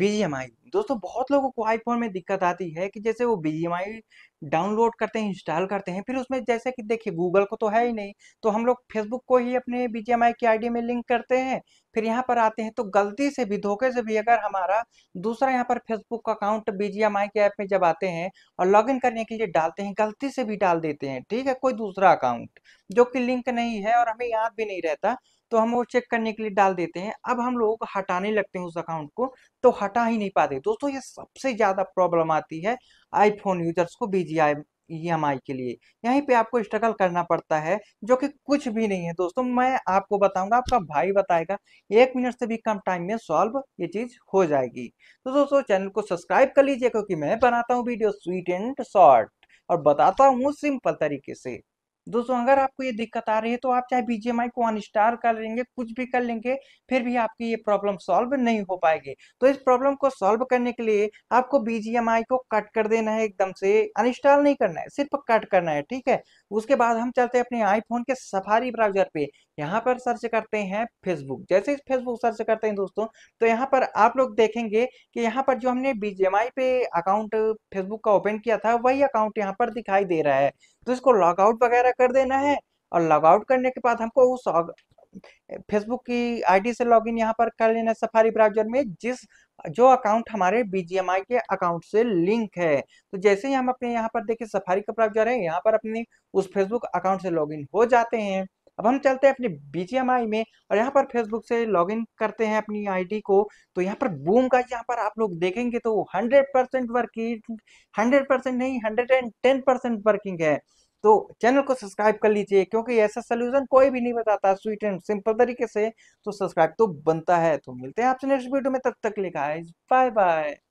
BGMI दोस्तों बहुत लोगों को आईफोन में दिक्कत आती है कि जैसे वो बीजीएमआई डाउनलोड करते हैं इंस्टॉल करते हैं फिर उसमें जैसे कि देखिए गूगल को तो है ही नहीं तो हम लोग फेसबुक को ही अपने बीजीएमआई की आईडी में लिंक करते हैं फिर यहाँ पर आते हैं तो गलती से भी धोखे से भी अगर हमारा दूसरा यहाँ पर फेसबुक का अकाउंट बीजीएमआई के ऐप में जब आते हैं और इन करने के लिए डालते हैं गलती से भी डाल देते हैं ठीक है कोई दूसरा अकाउंट जो कि लिंक नहीं है और हमें याद भी नहीं रहता तो हम वो चेक करने के लिए डाल देते हैं अब हम लोग हटाने लगते हैं उस अकाउंट को तो हटा ही नहीं पाते दोस्तों ये सबसे ज़्यादा प्रॉब्लम आती है आईफोन यूजर्स को बी ई e के लिए यहीं पे आपको स्ट्रगल करना पड़ता है जो कि कुछ भी नहीं है दोस्तों मैं आपको बताऊंगा आपका भाई बताएगा एक मिनट से भी कम टाइम में सॉल्व ये चीज़ हो जाएगी तो दोस्तों चैनल को सब्सक्राइब कर लीजिए क्योंकि मैं बनाता हूँ वीडियो स्वीट एंड शॉर्ट और बताता हूँ सिंपल तरीके से दोस्तों अगर आपको ये दिक्कत आ रही है तो आप चाहे बीजेएमआई को अनस्टार कर लेंगे कुछ भी कर लेंगे फिर भी आपकी ये प्रॉब्लम सॉल्व नहीं हो पाएगी तो इस प्रॉब्लम को सॉल्व करने के लिए आपको बीजीएमआई को कट कर देना है एकदम से अनस्टॉल नहीं करना है सिर्फ कट करना है ठीक है उसके बाद हम चलते हैं अपने आईफोन के सफारी ब्राउजर पे यहाँ पर सर्च करते हैं फेसबुक जैसे फेसबुक सर्च करते हैं दोस्तों तो यहाँ पर आप लोग देखेंगे कि यहाँ पर जो हमने बीजेएमआई पे अकाउंट फेसबुक का ओपन किया था वही अकाउंट यहाँ पर दिखाई दे रहा है तो इसको लॉगआउट वगैरह कर देना है और लॉगआउट करने के बाद हमको उस फेसबुक की आईडी से लॉगिन यहाँ पर कर लेना सफारी ब्राउजर में जिस जो अकाउंट हमारे बीजीएमआई के अकाउंट से लिंक है तो जैसे ही हम अपने यहाँ पर देखिए सफारी का ब्राउजर है यहाँ पर अपने उस फेसबुक अकाउंट से लॉगिन हो जाते हैं अब हम चलते हैं अपने बीजीएमआई में और यहाँ पर फेसबुक से लॉगिन करते हैं अपनी आईडी को तो यहाँ पर बूम का यहाँ पर आप लोग देखेंगे तो 100 परसेंट वर्किंग हंड्रेड परसेंट नहीं 110 परसेंट वर्किंग है तो चैनल को सब्सक्राइब कर लीजिए क्योंकि ऐसा सोल्यूशन कोई भी नहीं बताता स्वीट एंड सिंपल तरीके से तो सब्सक्राइब तो बनता है तो मिलते हैं आपसे नेक्स्ट वीडियो में तब तक लिखा है बाय बाय